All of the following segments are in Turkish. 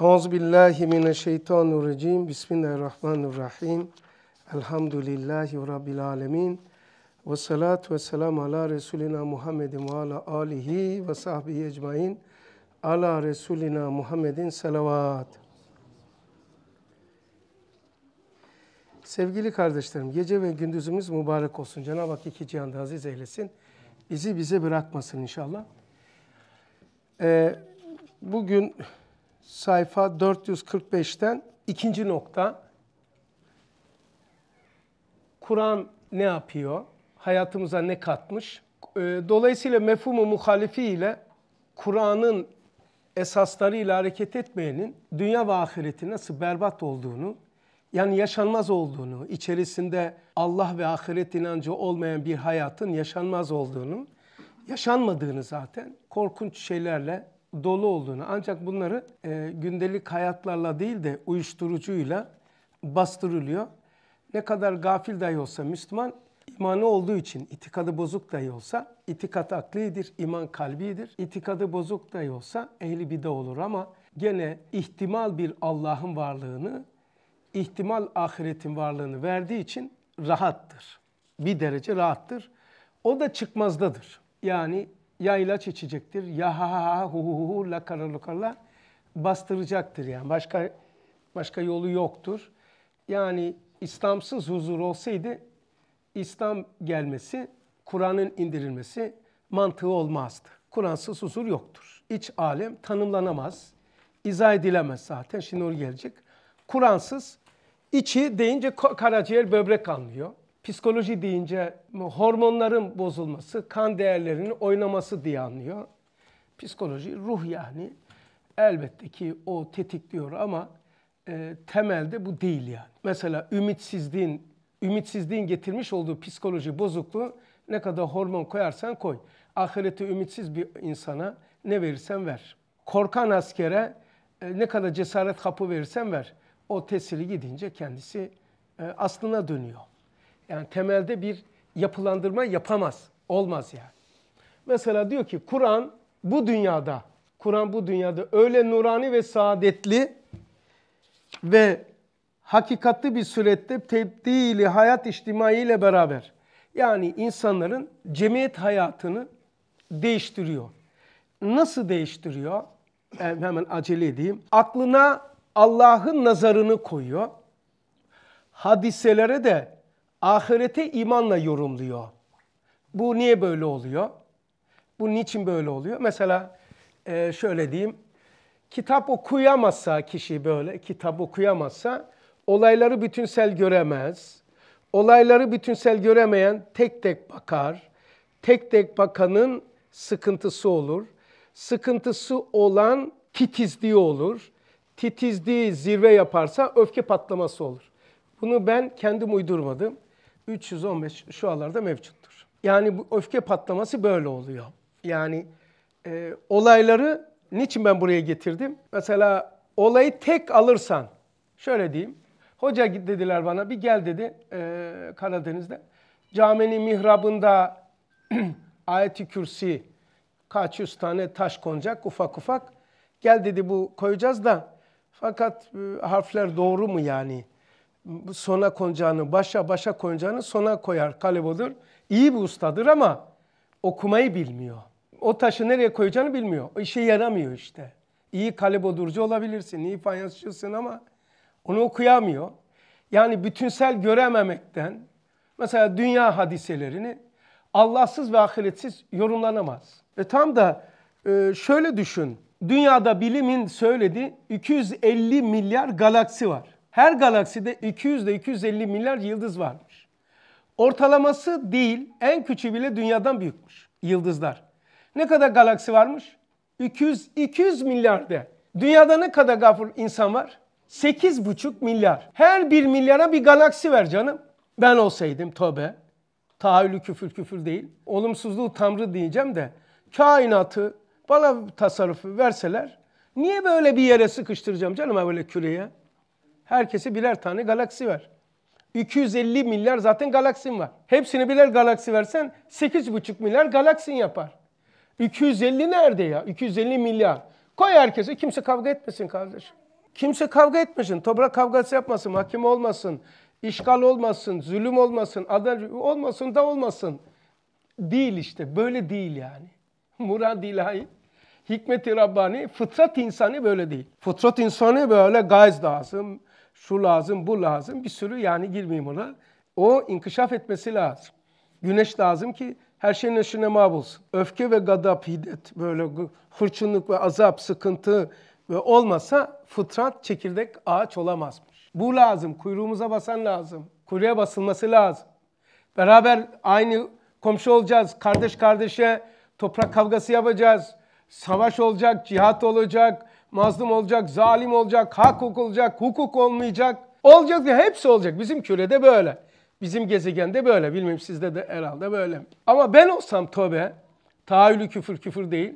Euzu billahi mineşşeytanirracim. Bismillahirrahmanirrahim. Elhamdülillahi rabbil alamin. Ve salatu ve selam ala resulina Muhammedin ve ala alihi ve sahbihi ecmaîn. Ala resulina Muhammedin salavat. Sevgili kardeşlerim, gece ve gündüzümüz mübarek olsun. Cenab-ı Hak iki cihanda aziz eylesin. Bizi bize bırakmasın inşallah. Ee, bugün sayfa 445'ten ikinci nokta. Kur'an ne yapıyor? Hayatımıza ne katmış? Ee, dolayısıyla mefhumu muhalifi ile Kur'an'ın esaslarıyla hareket etmeyenin dünya ve ahireti nasıl berbat olduğunu, yani yaşanmaz olduğunu, içerisinde Allah ve ahiret inancı olmayan bir hayatın yaşanmaz olduğunu, yaşanmadığını zaten korkunç şeylerle dolu olduğunu ancak bunları e, gündelik hayatlarla değil de uyuşturucuyla bastırılıyor. Ne kadar gafil dahi olsa Müslüman imanı olduğu için itikadı bozuk dahi olsa itikat aklidir, iman kalbidir. İtikadı bozuk dahi olsa ehli bida olur ama gene ihtimal bir Allah'ın varlığını, ihtimal ahiretin varlığını verdiği için rahattır. Bir derece rahattır. O da çıkmazdadır. Yani ya ilaç içecektir ya ha ha ha hu hu hu la kara la bastıracaktır yani. Başka başka yolu yoktur. Yani İslamsız huzur olsaydı İslam gelmesi, Kur'an'ın indirilmesi mantığı olmazdı. Kur'ansız huzur yoktur. İç alem tanımlanamaz, izah edilemez zaten. Şimdi onu gelecek. Kur'ansız, içi deyince karaciğer böbrek anlıyor psikoloji deyince hormonların bozulması, kan değerlerinin oynaması diye anlıyor. Psikoloji ruh yani. Elbette ki o tetikliyor ama e, temelde bu değil yani. Mesela ümitsizliğin ümitsizliğin getirmiş olduğu psikoloji bozukluğu ne kadar hormon koyarsan koy. Ahirete ümitsiz bir insana ne verirsen ver. Korkan askere e, ne kadar cesaret hapı verirsen ver. O tesiri gidince kendisi e, aslına dönüyor. Yani temelde bir yapılandırma yapamaz. Olmaz yani. Mesela diyor ki Kur'an bu dünyada, Kur'an bu dünyada öyle nurani ve saadetli ve hakikatli bir surette tebdili hayat içtimai ile beraber yani insanların cemiyet hayatını değiştiriyor. Nasıl değiştiriyor? E, hemen acele edeyim. Aklına Allah'ın nazarını koyuyor. Hadiselere de ahirete imanla yorumluyor. Bu niye böyle oluyor? Bu niçin böyle oluyor? Mesela e, şöyle diyeyim. Kitap okuyamazsa kişi böyle, kitap okuyamazsa olayları bütünsel göremez. Olayları bütünsel göremeyen tek tek bakar. Tek tek bakanın sıkıntısı olur. Sıkıntısı olan titizliği olur. Titizliği zirve yaparsa öfke patlaması olur. Bunu ben kendim uydurmadım. 315 şu alarda mevcuttur. Yani bu öfke patlaması böyle oluyor. Yani e, olayları niçin ben buraya getirdim? Mesela olayı tek alırsan, şöyle diyeyim. Hoca dediler bana bir gel dedi e, Karadeniz'de. Caminin mihrabında ayet-i kürsi kaç yüz tane taş konacak ufak ufak. Gel dedi bu koyacağız da fakat e, harfler doğru mu yani? sona konacağını, başa başa konacağını sona koyar Kalebodur. İyi bir ustadır ama okumayı bilmiyor. O taşı nereye koyacağını bilmiyor. O işe yaramıyor işte. İyi kalebodurcu olabilirsin, iyi fayansçısın ama onu okuyamıyor. Yani bütünsel görememekten mesela dünya hadiselerini Allahsız ve ahiretsiz yorumlanamaz. Ve tam da e, şöyle düşün. Dünyada bilimin söylediği 250 milyar galaksi var. Her galakside 200 ile 250 milyar yıldız varmış. Ortalaması değil, en küçüğü bile dünyadan büyükmüş yıldızlar. Ne kadar galaksi varmış? 200 200 milyar de. Dünyada ne kadar gafur insan var? 8,5 milyar. Her bir milyara bir galaksi ver canım. Ben olsaydım tövbe. Tahayyülü küfür küfür değil. Olumsuzluğu tanrı diyeceğim de. Kainatı bana tasarrufu verseler niye böyle bir yere sıkıştıracağım canım böyle küreye? Herkese birer tane galaksi ver. 250 milyar zaten galaksin var. Hepsini birer galaksi versen 8,5 milyar galaksin yapar. 250 nerede ya? 250 milyar. Koy herkese kimse kavga etmesin kardeş. Kimse kavga etmesin. Toprak kavgası yapmasın, hakim olmasın, işgal olmasın, zulüm olmasın, adal olmasın da olmasın. Değil işte. Böyle değil yani. Murad ilahi, hikmet-i Rabbani, fıtrat insanı böyle değil. Fıtrat insanı böyle gaz lazım, şu lazım, bu lazım bir sürü yani girmeyeyim ona. O inkişaf etmesi lazım. Güneş lazım ki her şeyin eşine mağbulsun. Öfke ve gadap, hiddet, böyle hırçınlık ve azap, sıkıntı ve olmasa fıtrat çekirdek ağaç olamazmış. Bu lazım, kuyruğumuza basan lazım, kuyruğa basılması lazım. Beraber aynı komşu olacağız, kardeş kardeşe toprak kavgası yapacağız, savaş olacak, cihat olacak, mazlum olacak, zalim olacak, hak olacak, hukuk olmayacak. Olacak diye hepsi olacak. Bizim kürede böyle. Bizim gezegende böyle. Bilmiyorum sizde de herhalde böyle. Ama ben olsam tövbe, tahayyülü küfür küfür değil.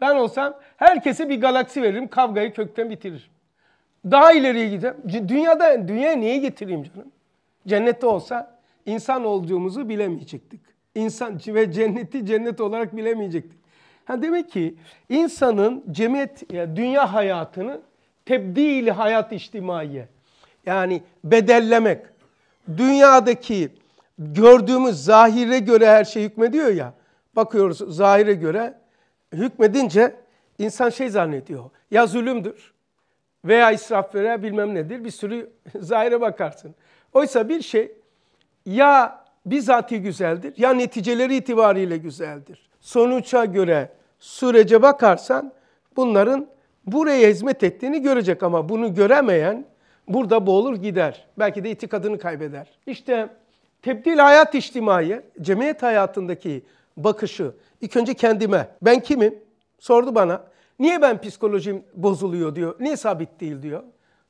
Ben olsam herkese bir galaksi veririm, kavgayı kökten bitirir. Daha ileriye gideceğim. Dünyada, dünyaya niye getireyim canım? Cennette olsa insan olduğumuzu bilemeyecektik. İnsan ve cenneti cennet olarak bilemeyecektik. Ha demek ki insanın cemiyet, yani dünya hayatını tebdili hayat içtimaiye yani bedellemek. Dünyadaki gördüğümüz zahire göre her şey hükmediyor ya. Bakıyoruz zahire göre hükmedince insan şey zannediyor. Ya zulümdür veya israf veya bilmem nedir bir sürü zahire bakarsın. Oysa bir şey ya bizatihi güzeldir ya neticeleri itibariyle güzeldir. Sonuça göre sürece bakarsan bunların buraya hizmet ettiğini görecek ama bunu göremeyen burada boğulur gider. Belki de itikadını kaybeder. İşte tebdil hayat içtimai, cemiyet hayatındaki bakışı ilk önce kendime. Ben kimim? Sordu bana. Niye ben psikolojim bozuluyor diyor. Niye sabit değil diyor.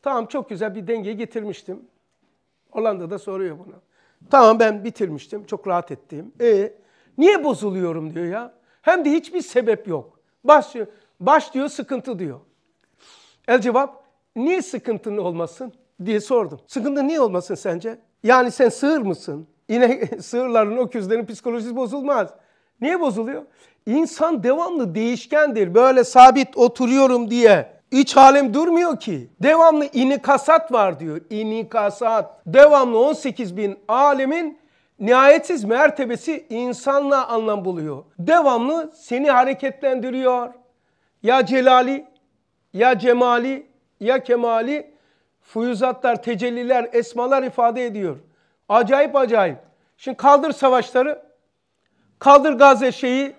Tamam çok güzel bir denge getirmiştim. Hollanda'da soruyor bunu. Tamam ben bitirmiştim. Çok rahat ettim. E niye bozuluyorum diyor ya. Hem de hiçbir sebep yok. Baş diyor, baş diyor sıkıntı diyor. El cevap niye sıkıntın olmasın diye sordum. Sıkıntı niye olmasın sence? Yani sen sığır mısın? Yine sığırların, öküzlerin psikolojisi bozulmaz. Niye bozuluyor? İnsan devamlı değişkendir. Böyle sabit oturuyorum diye İç alem durmuyor ki. Devamlı inikasat var diyor. İnikasat. Devamlı 18 bin alemin nihayetsiz mertebesi insanla anlam buluyor. Devamlı seni hareketlendiriyor. Ya celali, ya cemali, ya kemali fuyuzatlar, tecelliler, esmalar ifade ediyor. Acayip acayip. Şimdi kaldır savaşları, kaldır Gazze şeyi.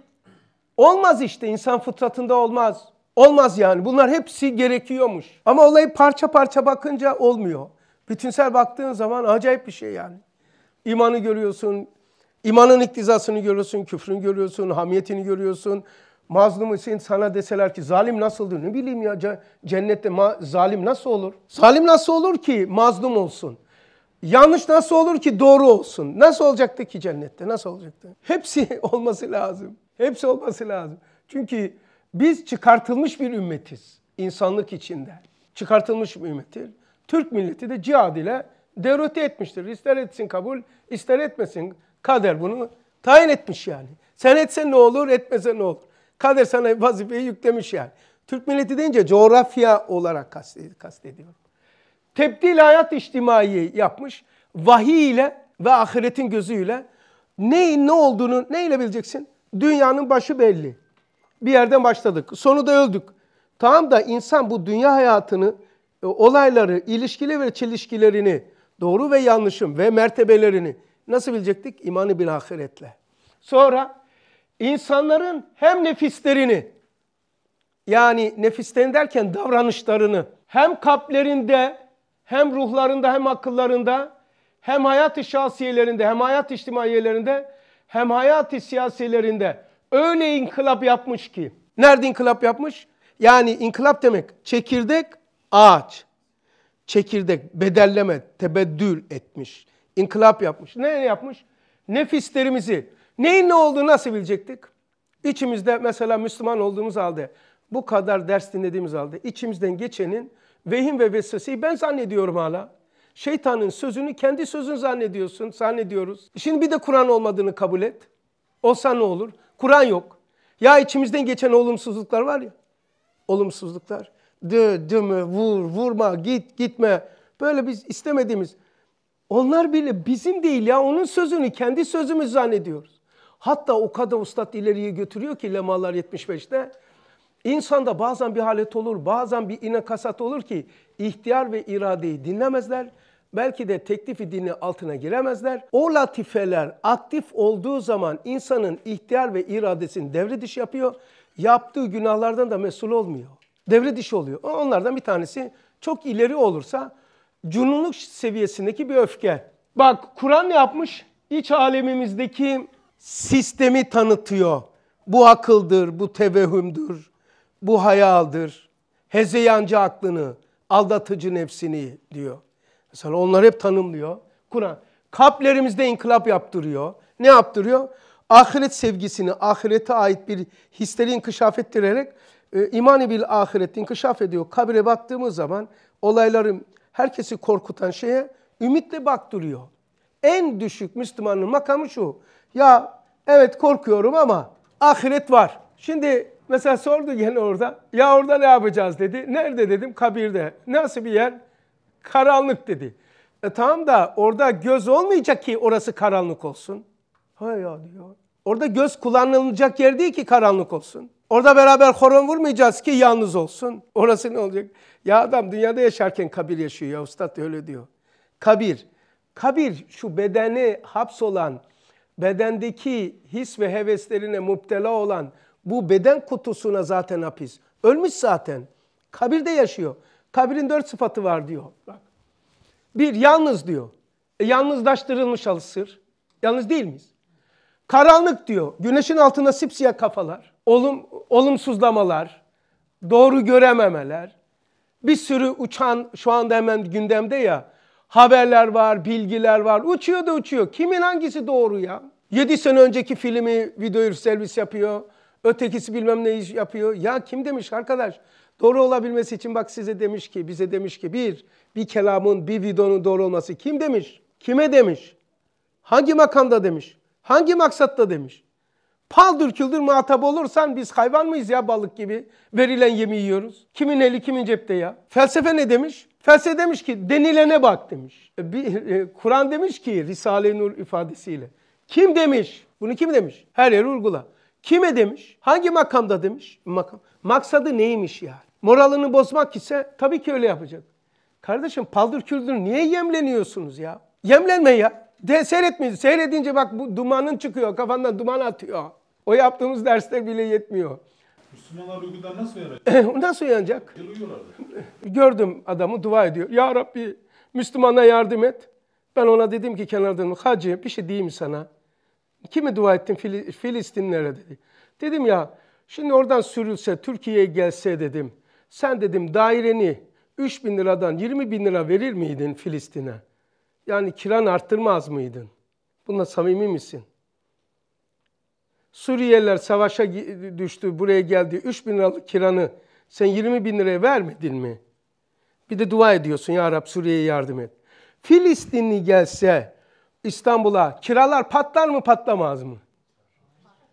Olmaz işte insan fıtratında olmaz. Olmaz yani bunlar hepsi gerekiyormuş. Ama olayı parça parça bakınca olmuyor. Bütünsel baktığın zaman acayip bir şey yani. İmanı görüyorsun, imanın iktizasını görüyorsun, küfrün görüyorsun, hamiyetini görüyorsun. Mazlum Hüseyin sana deseler ki zalim nasıldır? Ne bileyim ya cennette zalim nasıl olur? Zalim nasıl olur ki mazlum olsun? Yanlış nasıl olur ki doğru olsun? Nasıl olacaktı ki cennette? Nasıl olacaktı? Hepsi olması lazım. Hepsi olması lazım. Çünkü biz çıkartılmış bir ümmetiz insanlık içinde. Çıkartılmış bir ümmetiz. Türk milleti de cihad ile derote etmiştir. İster etsin kabul, ister etmesin. Kader bunu tayin etmiş yani. Sen etsen ne olur, etmesen ne olur. Kader sana vazifeyi yüklemiş yani. Türk milleti deyince coğrafya olarak kastediyorum. Tebdil hayat içtimai yapmış. Vahiy ile ve ahiretin gözüyle neyin ne olduğunu neyle bileceksin? Dünyanın başı belli. Bir yerden başladık. Sonu da öldük. Tamam da insan bu dünya hayatını, e, olayları, ilişkileri ve çelişkilerini doğru ve yanlışım ve mertebelerini nasıl bilecektik? İmanı bil ahiretle. Sonra insanların hem nefislerini yani nefislerini derken davranışlarını hem kalplerinde hem ruhlarında hem akıllarında hem hayat-ı şahsiyelerinde hem hayat-ı içtimaiyelerinde hem hayat-ı siyasilerinde öyle inkılap yapmış ki. Nerede inkılap yapmış? Yani inkılap demek çekirdek ağaç çekirdek, bedelleme, tebeddül etmiş. İnkılap yapmış. Ne yapmış? Nefislerimizi. Neyin ne olduğunu nasıl bilecektik? İçimizde mesela Müslüman olduğumuz halde, bu kadar ders dinlediğimiz halde içimizden geçenin vehim ve vesveseyi ben zannediyorum hala. Şeytanın sözünü kendi sözün zannediyorsun, zannediyoruz. Şimdi bir de Kur'an olmadığını kabul et. Olsa ne olur? Kur'an yok. Ya içimizden geçen olumsuzluklar var ya. Olumsuzluklar dı, dımı, vur, vurma, git, gitme. Böyle biz istemediğimiz. Onlar bile bizim değil ya onun sözünü kendi sözümüz zannediyoruz. Hatta o kadar ustad ileriye götürüyor ki Lemalar 75'te. İnsanda bazen bir halet olur, bazen bir inek inakasat olur ki ihtiyar ve iradeyi dinlemezler. Belki de teklifi dini altına giremezler. O latifeler aktif olduğu zaman insanın ihtiyar ve iradesini devre dışı yapıyor. Yaptığı günahlardan da mesul olmuyor devre dışı oluyor. Onlardan bir tanesi çok ileri olursa cununluk seviyesindeki bir öfke. Bak Kur'an ne yapmış? İç alemimizdeki sistemi tanıtıyor. Bu akıldır, bu tevehümdür, bu hayaldır, Hezeyancı aklını, aldatıcı nefsini diyor. Mesela onlar hep tanımlıyor. Kur'an kalplerimizde inkılap yaptırıyor. Ne yaptırıyor? Ahiret sevgisini, ahirete ait bir hisleri inkişaf ettirerek e, bil ahiret inkişaf ediyor. Kabire baktığımız zaman olayların herkesi korkutan şeye ümitle baktırıyor. En düşük Müslümanın makamı şu. Ya evet korkuyorum ama ahiret var. Şimdi mesela sordu gene orada. Ya orada ne yapacağız dedi. Nerede dedim? Kabirde. Nasıl bir yer? Karanlık dedi. E tamam da orada göz olmayacak ki orası karanlık olsun. Hay ya diyor. Orada göz kullanılacak yer değil ki karanlık olsun. Orada beraber horon vurmayacağız ki yalnız olsun. Orası ne olacak? Ya adam dünyada yaşarken kabir yaşıyor ya ustad öyle diyor. Kabir. Kabir şu bedeni hapsolan, bedendeki his ve heveslerine muptela olan bu beden kutusuna zaten hapis. Ölmüş zaten. Kabirde yaşıyor. Kabirin dört sıfatı var diyor. Bak. Bir, yalnız diyor. E, yalnızlaştırılmış alısır. Yalnız değil miyiz? Karanlık diyor. Güneşin altında sipsiyah kafalar olum, olumsuzlamalar, doğru görememeler, bir sürü uçan şu anda hemen gündemde ya haberler var, bilgiler var. Uçuyor da uçuyor. Kimin hangisi doğru ya? 7 sene önceki filmi video servis yapıyor. Ötekisi bilmem ne iş yapıyor. Ya kim demiş arkadaş? Doğru olabilmesi için bak size demiş ki, bize demiş ki bir, bir kelamın, bir videonun doğru olması kim demiş? Kime demiş? Hangi makamda demiş? Hangi maksatta demiş? Paldır küldür muhatap olursan biz hayvan mıyız ya balık gibi? Verilen yemi yiyoruz. Kimin eli kimin cepte ya? Felsefe ne demiş? Felsefe demiş ki denilene bak demiş. E, e, Kur'an demiş ki Risale-i Nur ifadesiyle. Kim demiş? Bunu kim demiş? Her yeri vurgula. Kime demiş? Hangi makamda demiş? Makam. Maksadı neymiş yani? Moralini bozmak ise tabii ki öyle yapacak. Kardeşim paldır küldür niye yemleniyorsunuz ya? Yemlenme ya. De seyretmeyin. Seyredince bak bu dumanın çıkıyor. Kafandan duman atıyor. O yaptığımız dersler bile yetmiyor. Müslümanlar uykudan nasıl uyanacak? nasıl uyanacak? Gördüm adamı dua ediyor. Ya Rabbi Müslümana yardım et. Ben ona dedim ki kenardan hacı bir şey diyeyim sana. Kimi dua ettin? Fil Filistinlere dedi. Dedim ya şimdi oradan sürülse Türkiye'ye gelse dedim. Sen dedim daireni 3 bin liradan 20 bin lira verir miydin Filistin'e? Yani kiran arttırmaz mıydın? Buna samimi misin? Suriyeliler savaşa düştü, buraya geldi. 3 bin liralık kiranı sen 20 bin liraya vermedin mi? Bir de dua ediyorsun ya Rab Suriye'ye yardım et. Filistinli gelse İstanbul'a kiralar patlar mı patlamaz mı?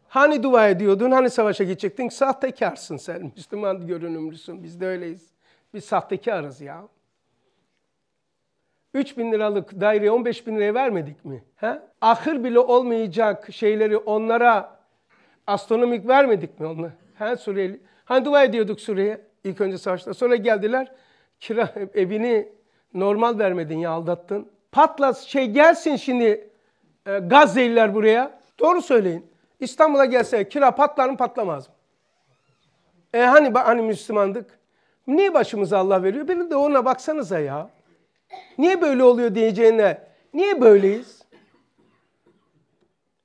Hani dua ediyordun, hani savaşa gidecektin? Sahtekarsın sen, Müslüman görünümlüsün. Biz de öyleyiz. Biz sahtekarız ya. 3 bin liralık daireye 15 bin liraya vermedik mi? He? Ahır bile olmayacak şeyleri onlara astronomik vermedik mi onu? Her Suriyeli. Hani dua ediyorduk Suriye'ye ilk önce savaşta. Sonra geldiler kira evini normal vermedin ya aldattın. Patlas şey gelsin şimdi e, Gazze'liler buraya. Doğru söyleyin. İstanbul'a gelse kira patlar mı patlamaz mı? E hani hani Müslümandık? Niye başımıza Allah veriyor? Bir de ona baksanıza ya. Niye böyle oluyor diyeceğine. Niye böyleyiz?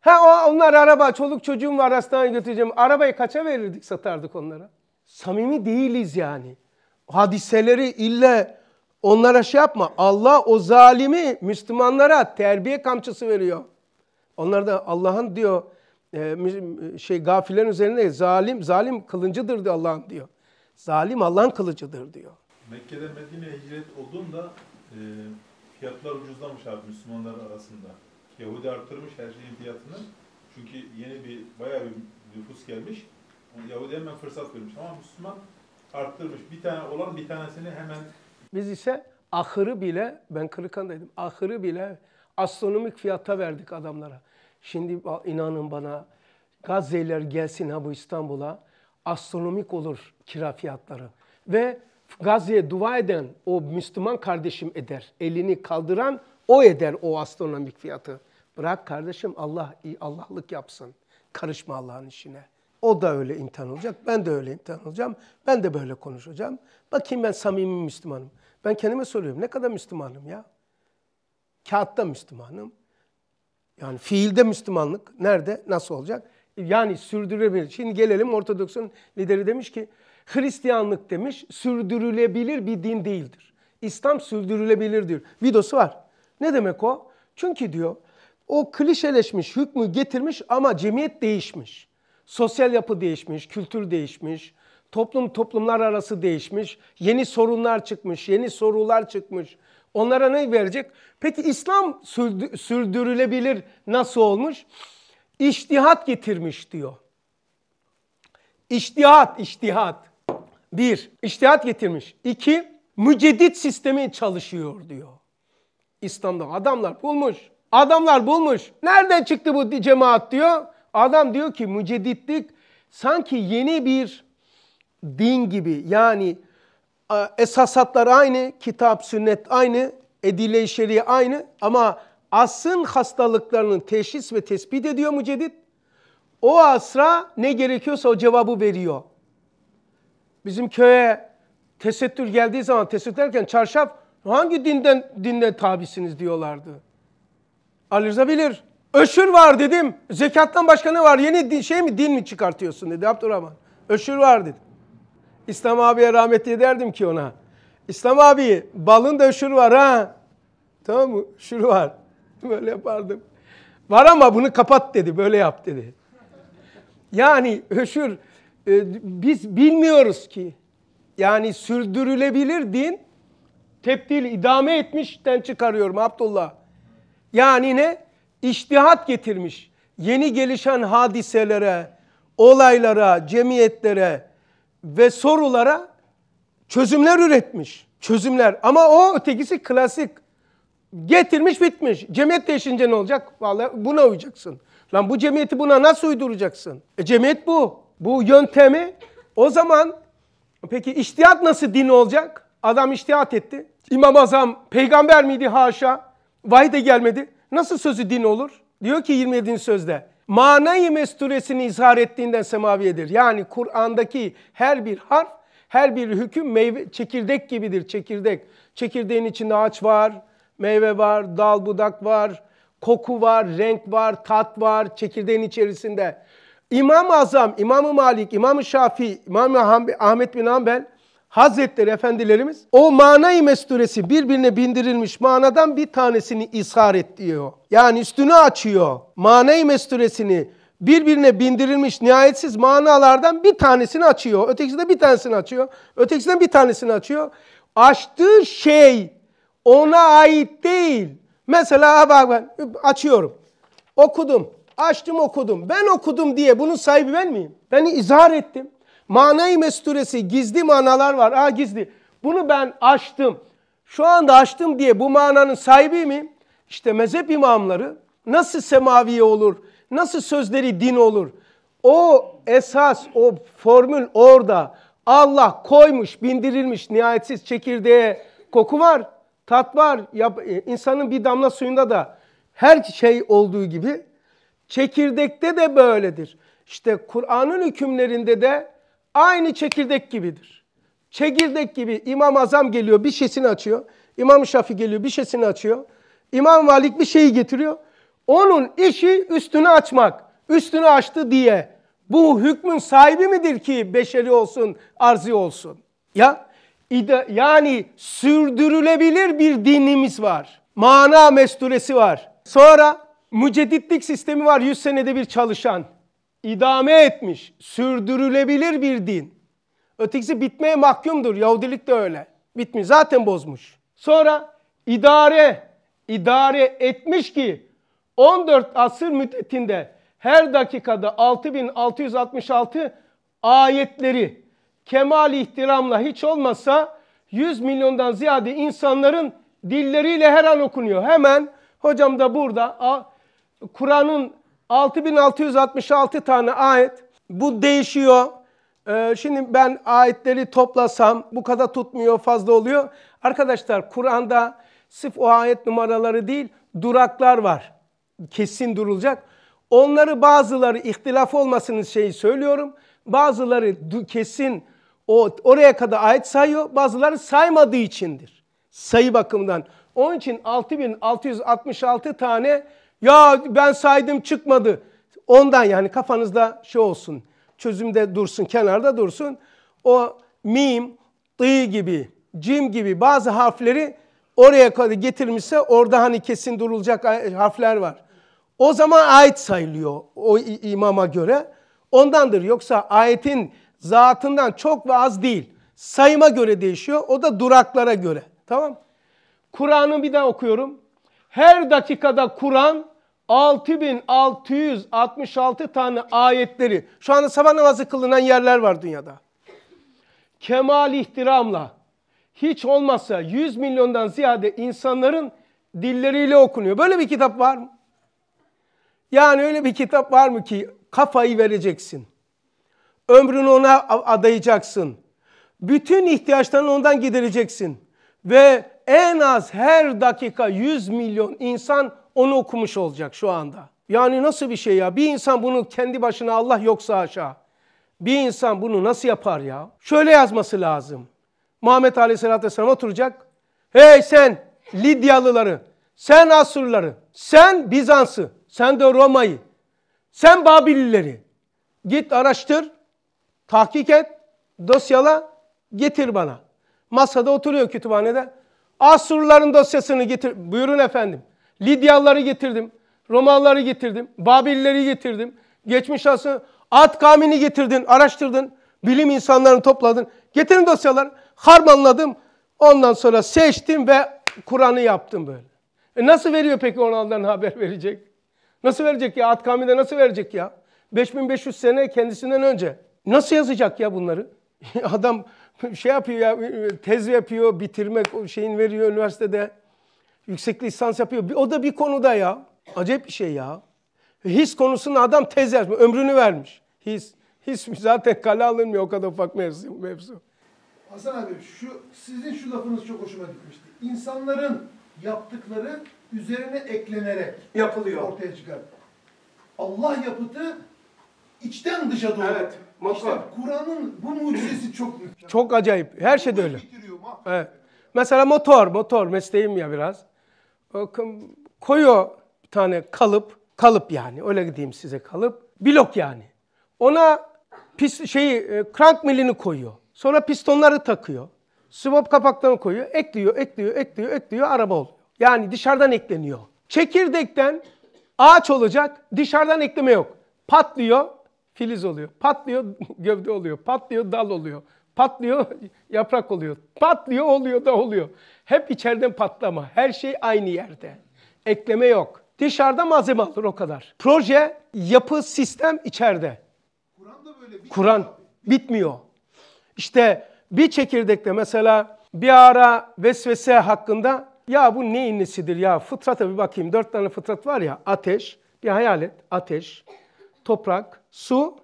Ha onlar araba, çoluk çocuğum var hastaneye götüreceğim. Arabayı kaça verirdik satardık onlara? Samimi değiliz yani. Hadiseleri ille onlara şey yapma. Allah o zalimi Müslümanlara terbiye kamçısı veriyor. Onlar da Allah'ın diyor e, şey gafillerin üzerinde zalim zalim kılıncıdır diyor Allah'ın diyor. Zalim Allah'ın kılıcıdır diyor. Mekke'de Medine'ye hicret olduğunda e, fiyatlar ucuzlamış abi Müslümanlar arasında. Yahudi arttırmış her şeyin fiyatını. Çünkü yeni bir, bayağı bir nüfus gelmiş. Yahudi hemen fırsat vermiş ama Müslüman arttırmış. Bir tane olan bir tanesini hemen... Biz ise ahırı bile, ben Kırıkan'daydım, ahırı bile astronomik fiyata verdik adamlara. Şimdi inanın bana Gazze'ler gelsin ha bu İstanbul'a astronomik olur kira fiyatları. Ve Gazze'ye dua eden o Müslüman kardeşim eder. Elini kaldıran o eder o astronomik fiyatı. Bırak kardeşim Allah iyi Allah'lık yapsın. Karışma Allah'ın işine. O da öyle imtihan olacak. Ben de öyle imtihan olacağım. Ben de böyle konuşacağım. Bakayım ben samimi Müslümanım. Ben kendime soruyorum. Ne kadar Müslümanım ya? Kağıtta Müslümanım. Yani fiilde Müslümanlık nerede, nasıl olacak? Yani sürdürülebilir. Şimdi gelelim Ortodoks'un lideri demiş ki Hristiyanlık demiş sürdürülebilir bir din değildir. İslam sürdürülebilir diyor. Videosu var. Ne demek o? Çünkü diyor o klişeleşmiş hükmü getirmiş ama cemiyet değişmiş. Sosyal yapı değişmiş, kültür değişmiş, toplum toplumlar arası değişmiş, yeni sorunlar çıkmış, yeni sorular çıkmış. Onlara ne verecek? Peki İslam sürdürülebilir nasıl olmuş? İştihat getirmiş diyor. İştihat, iştihat. Bir, iştihat getirmiş. İki, mücedit sistemi çalışıyor diyor. İslam'da adamlar bulmuş. Adamlar bulmuş. Nereden çıktı bu cemaat diyor. Adam diyor ki mücedditlik sanki yeni bir din gibi. Yani e, esasatlar aynı, kitap, sünnet aynı, edile şeriye aynı ama asın hastalıklarının teşhis ve tespit ediyor müceddit. O asra ne gerekiyorsa o cevabı veriyor. Bizim köye tesettür geldiği zaman tesettür derken çarşaf Hangi dinden dinle tabisiniz diyorlardı. Ali Rıza bilir. Öşür var dedim. Zekattan başka ne var? Yeni din, şey mi din mi çıkartıyorsun dedi Abdurrahman. Öşür var dedim. İslam abiye rahmet ederdim ki ona. İslam abi balın da öşür var ha. Tamam mı? Şur var. Böyle yapardım. Var ama bunu kapat dedi. Böyle yap dedi. Yani öşür e, biz bilmiyoruz ki. Yani sürdürülebilir din tebdil idame etmişten çıkarıyorum Abdullah. Yani ne? İştihat getirmiş. Yeni gelişen hadiselere, olaylara, cemiyetlere ve sorulara çözümler üretmiş. Çözümler ama o ötekisi klasik. Getirmiş bitmiş. Cemiyet değişince ne olacak? Vallahi buna uyacaksın. Lan bu cemiyeti buna nasıl uyduracaksın? E cemiyet bu. Bu yöntemi o zaman peki iştihat nasıl din olacak? Adam iştihat etti. İmam Azam peygamber miydi haşa? Vahiy de gelmedi. Nasıl sözü din olur? Diyor ki 27. sözde manayı mesturesini izhar ettiğinden semaviyedir. Yani Kur'an'daki her bir harf, her bir hüküm meyve, çekirdek gibidir çekirdek. Çekirdeğin içinde ağaç var, meyve var, dal budak var, koku var, renk var, tat var çekirdeğin içerisinde. İmam-ı Azam, İmam-ı Malik, İmam-ı Şafii, İmam-ı Ahmet bin Hanbel Hazretleri Efendilerimiz o manayı mesturesi birbirine bindirilmiş manadan bir tanesini ishar et diyor. Yani üstünü açıyor. Manayı mesturesini birbirine bindirilmiş nihayetsiz manalardan bir tanesini açıyor. Ötekisi de bir tanesini açıyor. Ötekisi de bir tanesini açıyor. Açtığı şey ona ait değil. Mesela bak ben açıyorum. Okudum. Açtım okudum. Ben okudum diye bunun sahibi ben miyim? Ben izhar ettim. Manayı mesturesi gizli manalar var. Aa gizli. Bunu ben açtım. Şu anda açtım diye bu mananın sahibi mi? İşte mezhep imamları nasıl semaviye olur? Nasıl sözleri din olur? O esas, o formül orada. Allah koymuş, bindirilmiş nihayetsiz çekirdeğe koku var, tat var. Yap, e, insanın bir damla suyunda da her şey olduğu gibi çekirdekte de böyledir. İşte Kur'an'ın hükümlerinde de Aynı çekirdek gibidir. Çekirdek gibi İmam Azam geliyor bir şesini açıyor. İmam Şafi geliyor bir şesini açıyor. İmam Malik bir şeyi getiriyor. Onun işi üstünü açmak. Üstünü açtı diye. Bu hükmün sahibi midir ki beşeri olsun, arzi olsun? Ya yani sürdürülebilir bir dinimiz var. Mana mesturesi var. Sonra mücedditlik sistemi var 100 senede bir çalışan idame etmiş, sürdürülebilir bir din. Ötekisi bitmeye mahkumdur. Yahudilik de öyle. Bitmiyor. Zaten bozmuş. Sonra idare, idare etmiş ki 14 asır müddetinde her dakikada 6666 ayetleri kemal ihtiramla hiç olmazsa 100 milyondan ziyade insanların dilleriyle her an okunuyor. Hemen hocam da burada Kur'an'ın 6666 tane ayet. Bu değişiyor. Ee, şimdi ben ayetleri toplasam bu kadar tutmuyor fazla oluyor. Arkadaşlar Kur'an'da sırf o ayet numaraları değil duraklar var. Kesin durulacak. Onları bazıları ihtilaf olmasının şeyi söylüyorum. Bazıları kesin o oraya kadar ayet sayıyor. Bazıları saymadığı içindir. Sayı bakımından. Onun için 6666 tane ya ben saydım çıkmadı. Ondan yani kafanızda şey olsun. Çözümde dursun, kenarda dursun. O mim, dı gibi, cim gibi bazı harfleri oraya kadar getirmişse orada hani kesin durulacak harfler var. O zaman ayet sayılıyor o imama göre. Ondandır yoksa ayetin zatından çok ve az değil. Sayıma göre değişiyor. O da duraklara göre. Tamam? Kur'an'ı bir daha okuyorum. Her dakikada Kur'an 6666 tane ayetleri şu anda sabah namazı kılınan yerler var dünyada. Kemal ihtiramla hiç olmazsa 100 milyondan ziyade insanların dilleriyle okunuyor. Böyle bir kitap var mı? Yani öyle bir kitap var mı ki kafayı vereceksin. Ömrünü ona adayacaksın. Bütün ihtiyaçlarını ondan gidereceksin. Ve en az her dakika 100 milyon insan onu okumuş olacak şu anda. Yani nasıl bir şey ya? Bir insan bunu kendi başına Allah yoksa aşağı. Bir insan bunu nasıl yapar ya? Şöyle yazması lazım. Muhammed Aleyhisselatü Vesselam oturacak. Hey sen Lidyalıları, sen Asurları, sen Bizans'ı, sen de Roma'yı, sen Babilleri. Git araştır, tahkik et, dosyala, getir bana. Masada oturuyor kütüphanede. Asurların dosyasını getir. Buyurun efendim. Lidyalıları getirdim. Romalıları getirdim. Babilleri getirdim. Geçmiş asıl Ad kavmini getirdin, araştırdın. Bilim insanlarını topladın. Getirin dosyalar, Harmanladım. Ondan sonra seçtim ve Kur'an'ı yaptım böyle. E nasıl veriyor peki onlardan haber verecek? Nasıl verecek ya? Ad kavminde nasıl verecek ya? 5500 sene kendisinden önce. Nasıl yazacak ya bunları? Adam şey yapıyor ya, tez yapıyor, bitirmek şeyin veriyor üniversitede. Yüksek lisans yapıyor. O da bir konuda ya. Acayip bir şey ya. His konusunda adam tez yazmış. Ömrünü vermiş. His. His mi zaten kale alınmıyor o kadar ufak mevzu. mevzu. Hasan abi şu sizin şu lafınız çok hoşuma gitmişti. İnsanların yaptıkları üzerine eklenerek yapılıyor. Ortaya çıkar. Allah yapıtı içten dışa doğru. Evet. İşte Kur'an'ın bu mucizesi çok mükemmel. Çok acayip. Her şey de öyle. Bitiriyor, evet. Mesela motor, motor mesleğim ya biraz koyuyor bir tane kalıp, kalıp yani öyle gideyim size kalıp, blok yani. Ona pis, şeyi, e, crank milini koyuyor. Sonra pistonları takıyor. Swap kapaklarını koyuyor, ekliyor, ekliyor, ekliyor, ekliyor, araba oluyor. Yani dışarıdan ekleniyor. Çekirdekten ağaç olacak, dışarıdan ekleme yok. Patlıyor, filiz oluyor. Patlıyor, gövde oluyor. Patlıyor, dal oluyor. Patlıyor, yaprak oluyor. Patlıyor, oluyor da oluyor. Hep içeriden patlama. Her şey aynı yerde. Ekleme yok. Dışarıda malzeme alır o kadar. Proje, yapı, sistem içeride. Kur'an da böyle bitmiyor. Kur'an bitmiyor. İşte bir çekirdekte mesela bir ara vesvese hakkında ya bu neyin nesidir ya fıtrata bir bakayım. Dört tane fıtrat var ya ateş, bir hayal et ateş, toprak, su,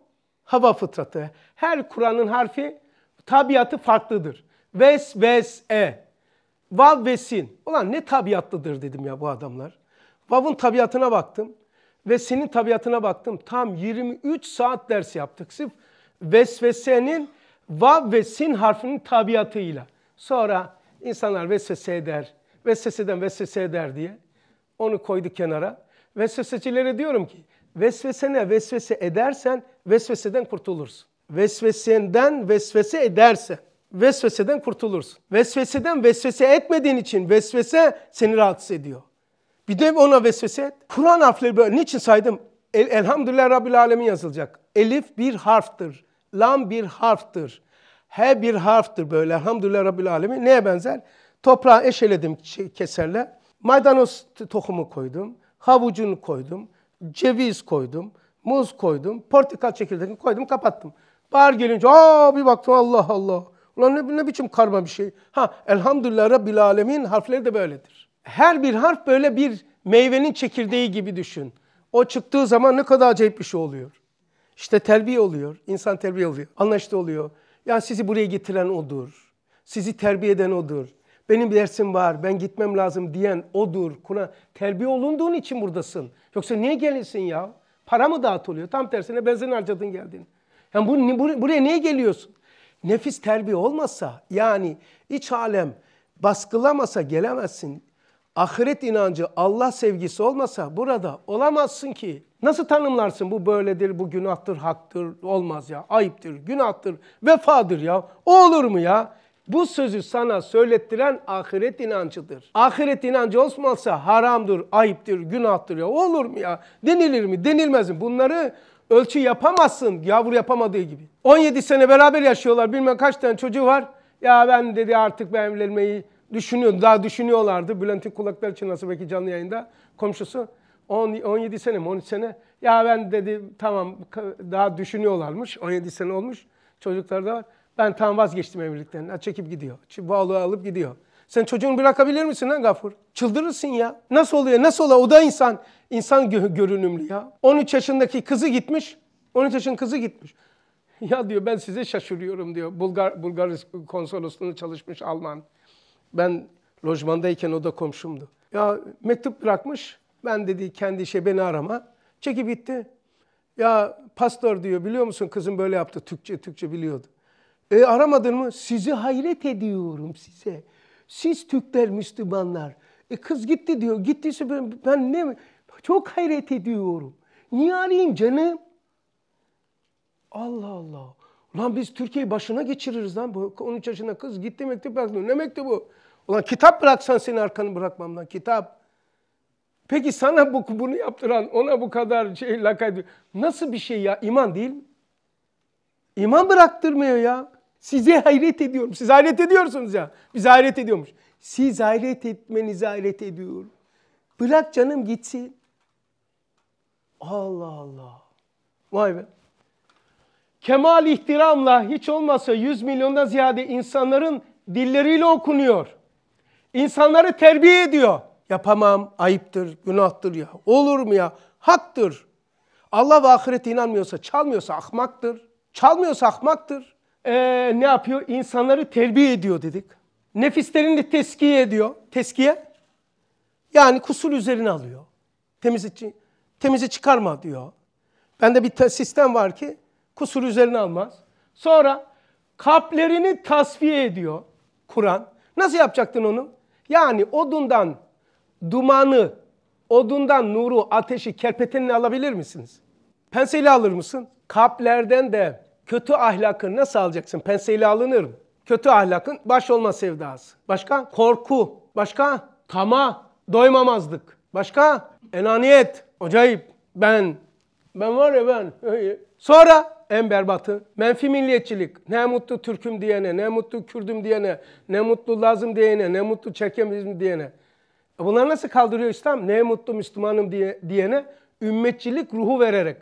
hava fıtratı. Her Kur'an'ın harfi tabiatı farklıdır. Vesvese. Vav ve sin. Ulan ne tabiatlıdır dedim ya bu adamlar. Vav'ın tabiatına baktım ve sin'in tabiatına baktım. Tam 23 saat ders yaptık. Sırf vesvesenin vav ve sin harfinin tabiatıyla. Sonra insanlar vesvese eder, vesveseden vesvese eder diye onu koydu kenara. Vesvesecilere diyorum ki vesvesene vesvese edersen vesveseden kurtulursun. Vesvesenden vesvese edersen vesveseden kurtulursun. Vesveseden vesvese etmediğin için vesvese seni rahatsız ediyor. Bir de ona vesvese et. Kur'an harfleri böyle. Niçin saydım? El, elhamdülillah Rabbil Alemin yazılacak. Elif bir harftır. Lam bir harftır. He bir harftır böyle. Elhamdülillah Rabbil Alemin. Neye benzer? Toprağı eşeledim şey, keserle. Maydanoz tohumu koydum. Havucunu koydum. Ceviz koydum. Muz koydum. Portakal çekirdeğini koydum. Kapattım. Bahar gelince aa bir baktım Allah Allah. Ulan ne, ne biçim karma bir şey. Ha elhamdülillah Rabbil Alemin harfleri de böyledir. Her bir harf böyle bir meyvenin çekirdeği gibi düşün. O çıktığı zaman ne kadar acayip bir şey oluyor. İşte terbiye oluyor. İnsan terbiye oluyor. Anlaştı oluyor. Yani sizi buraya getiren odur. Sizi terbiye eden odur. Benim bir dersim var, ben gitmem lazım diyen odur. Kuna terbiye olunduğun için buradasın. Yoksa niye gelirsin ya? Para mı dağıtılıyor? Tam tersine benzin harcadın geldin. Yani bu, buraya niye geliyorsun? nefis terbiye olmasa yani iç alem baskılamasa gelemezsin. Ahiret inancı, Allah sevgisi olmasa burada olamazsın ki. Nasıl tanımlarsın bu böyledir, bu günahtır, haktır, olmaz ya, ayıptır, günahtır, vefadır ya. O olur mu ya? Bu sözü sana söylettiren ahiret inancıdır. Ahiret inancı olmazsa haramdır, ayıptır, günahtır ya. O olur mu ya? Denilir mi? Denilmez mi? Bunları Ölçü yapamazsın yavru yapamadığı gibi. 17 sene beraber yaşıyorlar bilmem kaç tane çocuğu var. Ya ben dedi artık ben evlenmeyi düşünüyordu. Daha düşünüyorlardı. Bülent'in kulakları için nasıl belki canlı yayında komşusu. 10, 17 sene mi 13 sene? Ya ben dedi tamam daha düşünüyorlarmış. 17 sene olmuş. Çocuklar da var. Ben tam vazgeçtim evlilikten. çekip gidiyor. Bağlı alıp gidiyor. Sen çocuğunu bırakabilir misin lan Gafur? Çıldırırsın ya. Nasıl oluyor? Nasıl oluyor? O da insan. İnsan gö görünümlü ya. 13 yaşındaki kızı gitmiş. 13 yaşın kızı gitmiş. Ya diyor ben size şaşırıyorum diyor. Bulgar, Bulgar konsolosluğunda çalışmış Alman. Ben lojmandayken o da komşumdu. Ya mektup bırakmış. Ben dedi kendi işe beni arama. Çekip gitti. Ya pastor diyor biliyor musun kızım böyle yaptı. Türkçe Türkçe biliyordu. E aramadın mı? Sizi hayret ediyorum size. Siz Türkler, Müslümanlar. E kız gitti diyor. Gittiyse ben, ben ne çok hayret ediyorum. Niye arayayım canım? Allah Allah. Ulan biz Türkiye'yi başına geçiririz lan. Bu 13 yaşında kız gitti mektup bıraktı. Ne mektubu? Ulan kitap bıraksan seni arkanı bırakmam lan kitap. Peki sana bu, bunu yaptıran ona bu kadar şey lakaydı. Nasıl bir şey ya? İman değil mi? İman bıraktırmıyor ya. Size hayret ediyorum. Siz hayret ediyorsunuz ya. Biz hayret ediyormuş. Siz hayret etmenizi hayret ediyorum. Bırak canım gitsin. Allah Allah. Vay be. Kemal ihtiramla hiç olmazsa 100 milyondan ziyade insanların dilleriyle okunuyor. İnsanları terbiye ediyor. Yapamam, ayıptır, günahtır ya. Olur mu ya? Haktır. Allah ve ahirete inanmıyorsa, çalmıyorsa ahmaktır. Çalmıyorsa ahmaktır. Ee, ne yapıyor? İnsanları terbiye ediyor dedik. Nefislerini teskiye ediyor. Teskiye. Yani kusur üzerine alıyor. Temiz için Temizi çıkarma diyor. Bende bir sistem var ki kusur üzerine almaz. Sonra kalplerini tasfiye ediyor Kur'an. Nasıl yapacaktın onu? Yani odundan dumanı, odundan nuru, ateşi, kerpetenini alabilir misiniz? Penseyle alır mısın? Kalplerden de kötü ahlakı nasıl alacaksın? Penseyle alınır mı? Kötü ahlakın baş olma sevdası. Başka? Korku. Başka? Tama. Doymamazlık. Başka? Enaniyet. Acayip. Ben. Ben var ya ben. Sonra en berbatı menfi milliyetçilik. Ne mutlu Türk'üm diyene, ne mutlu Kürd'üm diyene, ne mutlu Laz'ım diyene, ne mutlu Çekemiz'im diyene. E bunlar nasıl kaldırıyor İslam? Ne mutlu Müslümanım diye, diyene ümmetçilik ruhu vererek.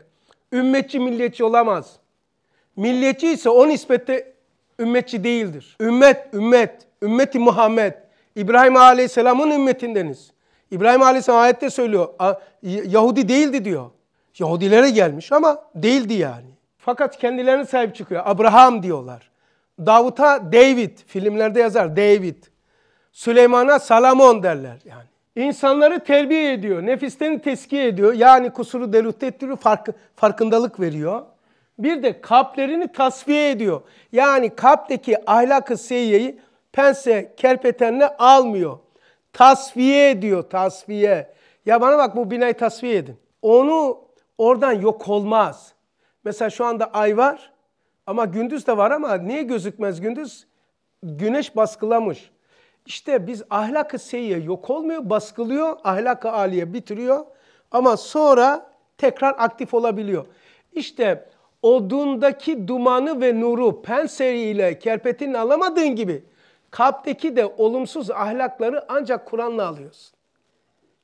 Ümmetçi milliyetçi olamaz. Milliyetçi ise o nispette ümmetçi değildir. Ümmet, ümmet, ümmeti Muhammed. İbrahim Aleyhisselam'ın ümmetindeniz. İbrahim Aleyhisselam ayette söylüyor. Yahudi değildi diyor. Yahudilere gelmiş ama değildi yani. Fakat kendilerine sahip çıkıyor. Abraham diyorlar. Davut'a David, filmlerde yazar David. Süleyman'a Salamon derler yani. İnsanları terbiye ediyor, nefislerini teskiye ediyor. Yani kusuru delüt ettiriyor, fark, farkındalık veriyor. Bir de kalplerini tasfiye ediyor. Yani kalpteki ahlak-ı seyyeyi pense kerpetenle almıyor. Tasfiye ediyor tasfiye. Ya bana bak bu binayı tasfiye edin. Onu oradan yok olmaz. Mesela şu anda ay var ama gündüz de var ama niye gözükmez gündüz? Güneş baskılamış. İşte biz ahlak-ı yok olmuyor, baskılıyor, ahlak-ı aliye bitiriyor ama sonra tekrar aktif olabiliyor. İşte odundaki dumanı ve nuru penseriyle kerpetin alamadığın gibi Kalpteki de olumsuz ahlakları ancak Kur'an'la alıyorsun.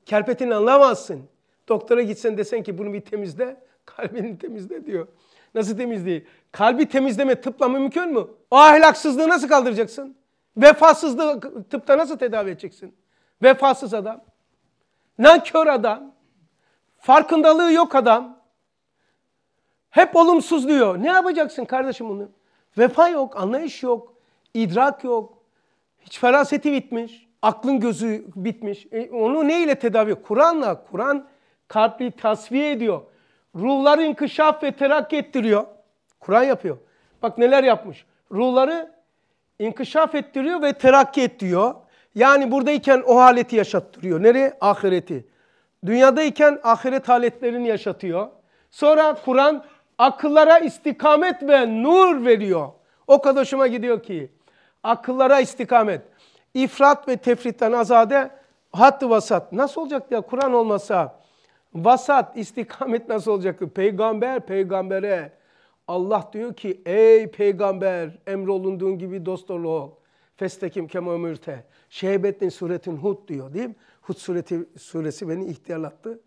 Kerpetini alamazsın. Doktora gitsen desen ki bunu bir temizle, kalbini temizle diyor. Nasıl temizliği? Kalbi temizleme tıpla mümkün mü? O ahlaksızlığı nasıl kaldıracaksın? Vefasızlığı tıpta nasıl tedavi edeceksin? Vefasız adam, nankör adam, farkındalığı yok adam, hep olumsuz diyor. Ne yapacaksın kardeşim bunu? Vefa yok, anlayış yok, idrak yok, hiç feraseti bitmiş. Aklın gözü bitmiş. E, onu neyle ile tedavi? Kur'an'la. Kur'an kalpli tasfiye ediyor. Ruhları inkişaf ve terakki ettiriyor. Kur'an yapıyor. Bak neler yapmış. Ruhları inkişaf ettiriyor ve terakki ettiriyor. Yani buradayken o haleti yaşattırıyor. Nereye? Ahireti. Dünyadayken ahiret haletlerini yaşatıyor. Sonra Kur'an akıllara istikamet ve nur veriyor. O kadar hoşuma gidiyor ki akıllara istikamet, ifrat ve tefritten azade, hattı vasat. Nasıl olacak ya Kur'an olmasa vasat, istikamet nasıl olacak? Peygamber, peygambere. Allah diyor ki ey peygamber emrolunduğun gibi dostlarla ol. Festekim kema mürte. Şehbettin suretin Hud diyor değil mi? Hud sureti, suresi beni ihtiyarlattı.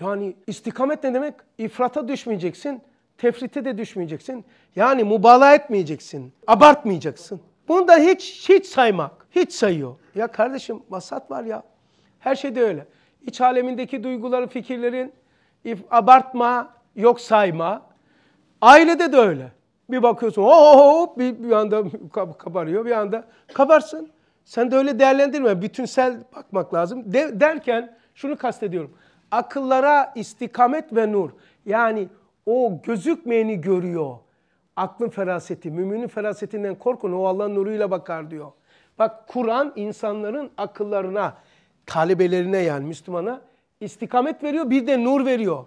Yani istikamet ne demek? İfrata düşmeyeceksin, tefrite de düşmeyeceksin. Yani mübalağa etmeyeceksin, abartmayacaksın. Bunu da hiç hiç saymak. Hiç sayıyor. Ya kardeşim vasat var ya. Her şey de öyle. İç alemindeki duyguların, fikirlerin abartma, yok sayma. Ailede de öyle. Bir bakıyorsun o oh, oh, oh, bir, bir anda kabarıyor bir anda kabarsın. Sen de öyle değerlendirme. Bütünsel bakmak lazım. De, derken şunu kastediyorum. Akıllara istikamet ve nur. Yani o gözükmeyeni görüyor. Aklın feraseti, müminin ferasetinden korkun o Allah'ın nuruyla bakar diyor. Bak Kur'an insanların akıllarına, talebelerine yani Müslümana istikamet veriyor bir de nur veriyor.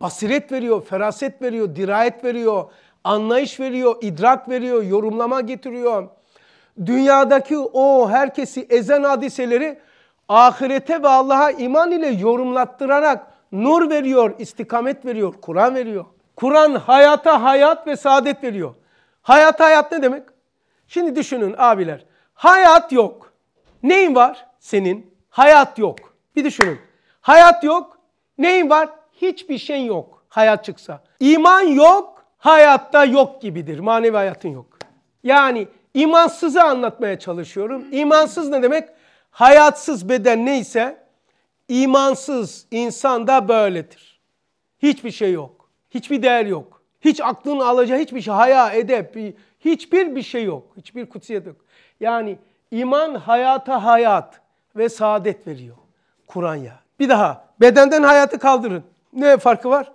Basiret veriyor, feraset veriyor, dirayet veriyor, anlayış veriyor, idrak veriyor, yorumlama getiriyor. Dünyadaki o herkesi ezen hadiseleri ahirete ve Allah'a iman ile yorumlattırarak nur veriyor, istikamet veriyor, Kur'an veriyor. Kur'an hayata hayat ve saadet veriyor. Hayata hayat ne demek? Şimdi düşünün abiler. Hayat yok. Neyin var? Senin. Hayat yok. Bir düşünün. Hayat yok. Neyin var? Hiçbir şey yok. Hayat çıksa. İman yok. Hayatta yok gibidir. Manevi hayatın yok. Yani imansızı anlatmaya çalışıyorum. İmansız ne demek? Hayatsız beden neyse imansız insan da böyledir. Hiçbir şey yok. Hiçbir değer yok. Hiç aklın alacağı hiçbir şey, haya, edep, hiçbir bir şey yok. Hiçbir kutsiyet yok. Yani iman hayata hayat ve saadet veriyor Kur'an ya. Bir daha bedenden hayatı kaldırın. Ne farkı var?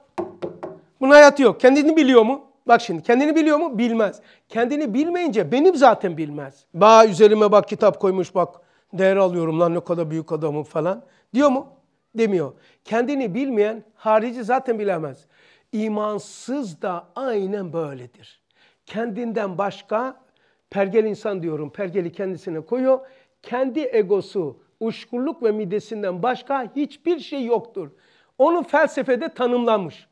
Bunun hayatı yok. Kendini biliyor mu? Bak şimdi kendini biliyor mu? Bilmez. Kendini bilmeyince benim zaten bilmez. Ba üzerime bak kitap koymuş bak değer alıyorum lan ne kadar büyük adamım falan. Diyor mu? Demiyor. Kendini bilmeyen harici zaten bilemez. İmansız da aynen böyledir. Kendinden başka pergel insan diyorum. Pergeli kendisine koyuyor. Kendi egosu, uşkulluk ve midesinden başka hiçbir şey yoktur. Onu felsefede tanımlanmış.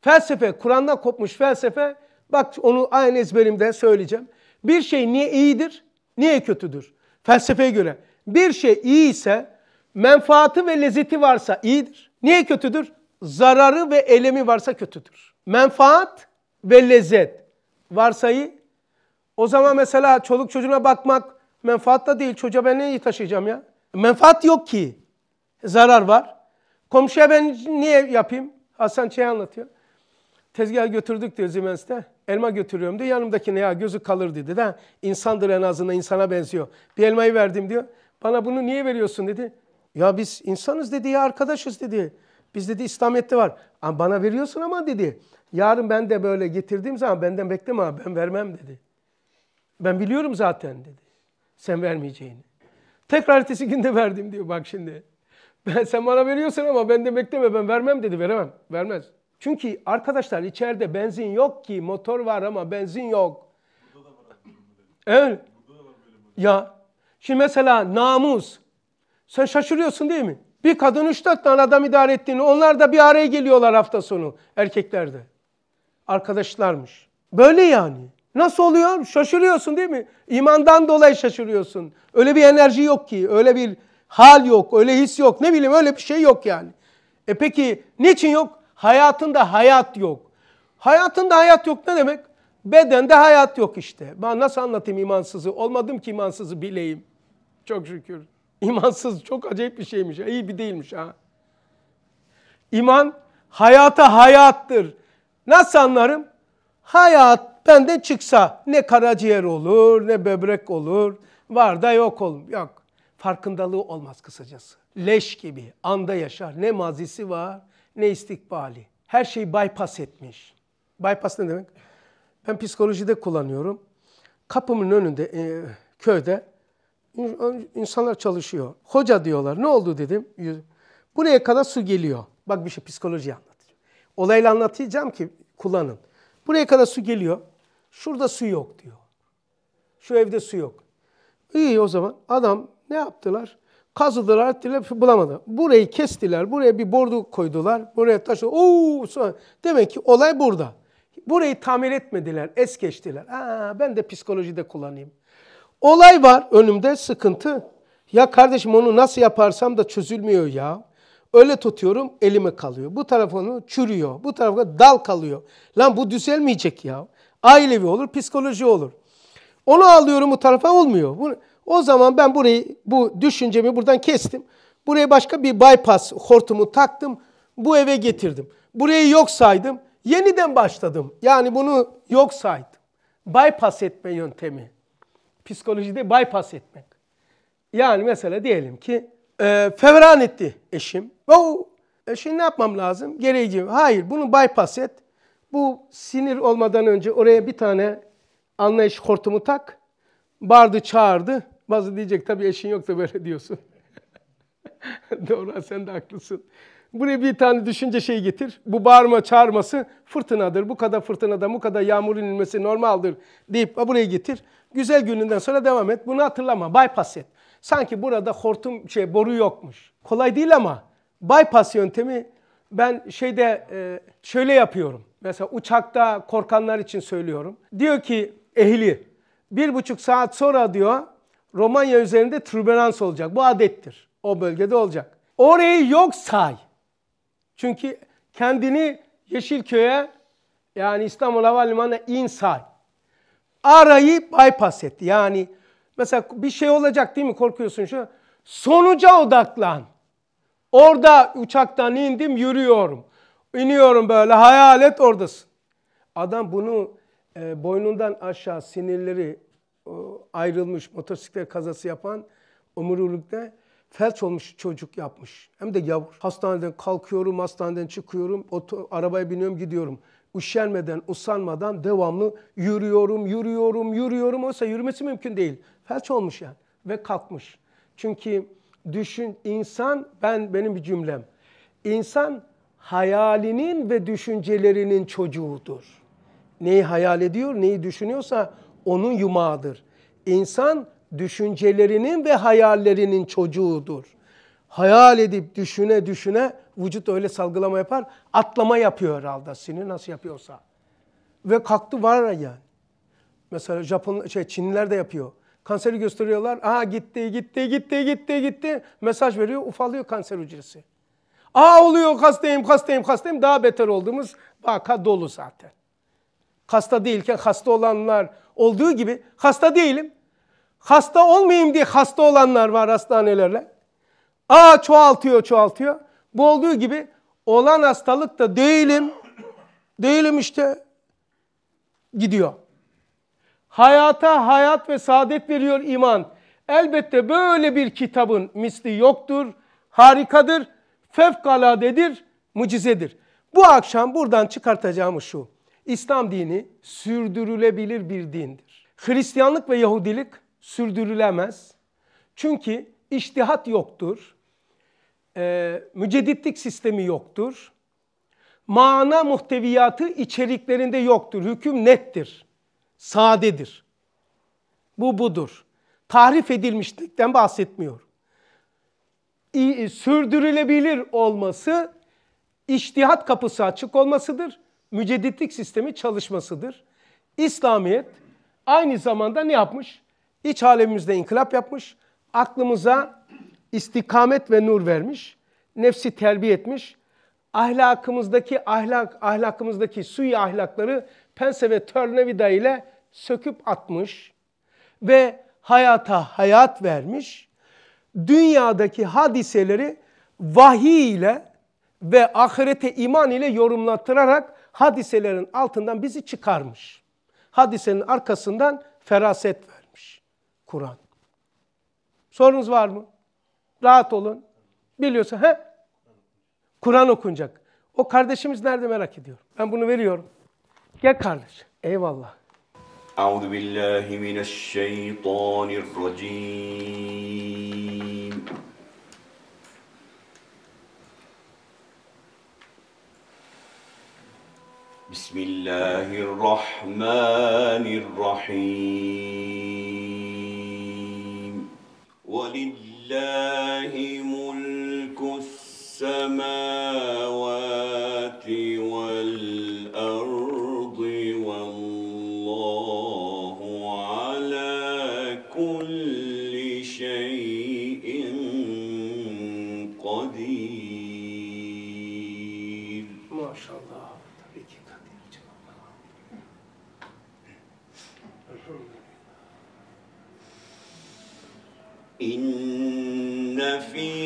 Felsefe, Kur'an'dan kopmuş felsefe. Bak onu aynı ezberimde söyleyeceğim. Bir şey niye iyidir, niye kötüdür? Felsefeye göre. Bir şey iyi ise, menfaati ve lezzeti varsa iyidir. Niye kötüdür? zararı ve elemi varsa kötüdür. Menfaat ve lezzet varsayı, O zaman mesela çoluk çocuğuna bakmak menfaat da değil. Çocuğa ben neyi taşıyacağım ya? Menfaat yok ki. Zarar var. Komşuya ben niye yapayım? Hasan şey anlatıyor. Tezgah götürdük diyor Zimens'te. Elma götürüyorum diyor. ne ya gözü kalır dedi de. Insandır en azından insana benziyor. Bir elmayı verdim diyor. Bana bunu niye veriyorsun dedi. Ya biz insanız dedi ya arkadaşız dedi. Biz dedi İslamiyet'te var. Bana veriyorsun ama dedi. Yarın ben de böyle getirdiğim zaman benden bekleme abi ben vermem dedi. Ben biliyorum zaten dedi. Sen vermeyeceğini. Tekrar ertesi günde verdim diyor bak şimdi. Ben, sen bana veriyorsun ama benden bekleme ben vermem dedi. Veremem. Vermez. Çünkü arkadaşlar içeride benzin yok ki motor var ama benzin yok. Evet. Ya şimdi mesela namus. Sen şaşırıyorsun değil mi? Bir kadın üç dört tane adam idare ettiğini onlar da bir araya geliyorlar hafta sonu erkekler de. Arkadaşlarmış. Böyle yani. Nasıl oluyor? Şaşırıyorsun değil mi? İmandan dolayı şaşırıyorsun. Öyle bir enerji yok ki. Öyle bir hal yok. Öyle his yok. Ne bileyim öyle bir şey yok yani. E peki niçin yok? Hayatında hayat yok. Hayatında hayat yok ne demek? Bedende hayat yok işte. Ben nasıl anlatayım imansızı? Olmadım ki imansızı bileyim. Çok şükür. İmansız çok acayip bir şeymiş. İyi bir değilmiş ha. İman hayata hayattır. Nasıl anlarım? Hayat benden çıksa ne karaciğer olur, ne böbrek olur. Var da yok olur. Yok. Farkındalığı olmaz kısacası. Leş gibi anda yaşar. Ne mazisi var, ne istikbali. Her şeyi bypass etmiş. Bypass ne demek? Ben psikolojide kullanıyorum. Kapımın önünde, e, köyde insanlar çalışıyor. Hoca diyorlar. Ne oldu dedim. Buraya kadar su geliyor. Bak bir şey psikoloji anlatacağım. Olayla anlatacağım ki kullanın. Buraya kadar su geliyor. Şurada su yok diyor. Şu evde su yok. İyi o zaman adam ne yaptılar? Kazıdılar, ettiler, şey bulamadı. Burayı kestiler, buraya bir bordu koydular, buraya taşı. Oo, demek ki olay burada. Burayı tamir etmediler, es geçtiler. Aa, ben de psikolojide kullanayım. Olay var önümde sıkıntı. Ya kardeşim onu nasıl yaparsam da çözülmüyor ya. Öyle tutuyorum elime kalıyor. Bu tarafını çürüyor. Bu tarafa dal kalıyor. Lan bu düzelmeyecek ya. Ailevi olur, psikoloji olur. Onu alıyorum bu tarafa olmuyor. O zaman ben burayı, bu düşüncemi buradan kestim. Buraya başka bir bypass hortumu taktım. Bu eve getirdim. Burayı yok saydım. Yeniden başladım. Yani bunu yok saydım. Bypass etme yöntemi psikolojide bypass etmek. Yani mesela diyelim ki e, fevran etti eşim. Oh, e ne yapmam lazım? Gereği Hayır bunu bypass et. Bu sinir olmadan önce oraya bir tane anlayış hortumu tak. Bardı çağırdı. Bazı diyecek tabii eşin yoksa böyle diyorsun. Doğru sen de haklısın. Buraya bir tane düşünce şey getir. Bu bağırma çağırması fırtınadır. Bu kadar fırtınada bu kadar yağmur inilmesi normaldir deyip buraya getir. Güzel gününden sonra devam et. Bunu hatırlama. Bypass et. Sanki burada hortum şey boru yokmuş. Kolay değil ama bypass yöntemi ben şeyde e, şöyle yapıyorum. Mesela uçakta korkanlar için söylüyorum. Diyor ki ehli bir buçuk saat sonra diyor Romanya üzerinde türbülans olacak. Bu adettir. O bölgede olacak. Orayı yok say. Çünkü kendini Yeşilköy'e yani İstanbul Havalimanı'na in say arayı bypass etti. Yani mesela bir şey olacak değil mi korkuyorsun şu sonuca odaklan. Orada uçaktan indim yürüyorum. İniyorum böyle hayalet oradasın. Adam bunu e, boynundan aşağı sinirleri e, ayrılmış motosiklet kazası yapan omurilikte felç olmuş çocuk yapmış. Hem de yavur. Hastaneden kalkıyorum, hastaneden çıkıyorum, oto, arabaya biniyorum, gidiyorum üşenmeden, usanmadan devamlı yürüyorum, yürüyorum, yürüyorum. Oysa yürümesi mümkün değil. Felç olmuş yani ve kalkmış. Çünkü düşün insan ben benim bir cümlem. İnsan hayalinin ve düşüncelerinin çocuğudur. Neyi hayal ediyor, neyi düşünüyorsa onun yumağıdır. İnsan düşüncelerinin ve hayallerinin çocuğudur. Hayal edip düşüne düşüne Vücut öyle salgılama yapar. Atlama yapıyor herhalde sinir nasıl yapıyorsa. Ve kalktı var yani. Mesela Japon şey Çinliler de yapıyor. Kanseri gösteriyorlar. Aa gitti, gitti, gitti, gitti, gitti. Mesaj veriyor, ufalıyor kanser hücresi. Aa oluyor hastayım, hastayım, hastayım. Daha beter olduğumuz vaka dolu zaten. Hasta değilken hasta olanlar olduğu gibi hasta değilim. Hasta olmayayım diye hasta olanlar var hastanelerle. Aa çoğaltıyor, çoğaltıyor. Bu olduğu gibi olan hastalık da değilim, değilim işte gidiyor. Hayata hayat ve saadet veriyor iman. Elbette böyle bir kitabın misli yoktur, harikadır, fevkaladedir, mucizedir. Bu akşam buradan çıkartacağımız şu. İslam dini sürdürülebilir bir dindir. Hristiyanlık ve Yahudilik sürdürülemez. Çünkü iştihat yoktur e, müceditlik sistemi yoktur. Mana muhteviyatı içeriklerinde yoktur. Hüküm nettir, sadedir. Bu budur. Tahrif edilmişlikten bahsetmiyor. İ, sürdürülebilir olması, iştihat kapısı açık olmasıdır. Müceditlik sistemi çalışmasıdır. İslamiyet aynı zamanda ne yapmış? İç alemimizde inkılap yapmış. Aklımıza istikamet ve nur vermiş, nefsi terbiye etmiş, ahlakımızdaki ahlak ahlakımızdaki suyu ahlakları pense ve törnevida ile söküp atmış ve hayata hayat vermiş. Dünyadaki hadiseleri vahiy ile ve ahirete iman ile yorumlattırarak hadiselerin altından bizi çıkarmış. Hadisenin arkasından feraset vermiş Kur'an. Sorunuz var mı? Rahat olun. biliyorsa he? Kur'an okunacak. O kardeşimiz nerede merak ediyor. Ben bunu veriyorum. Gel kardeş. Eyvallah. Euzu billahi mineşşeytanirracim. Bismillahirrahmanirrahim. Velillah لله ملك السماوات والأرض والله على كل شيء قدير ما شاء الله إن fim.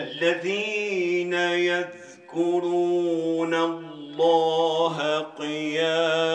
الذين يذكرون الله قياما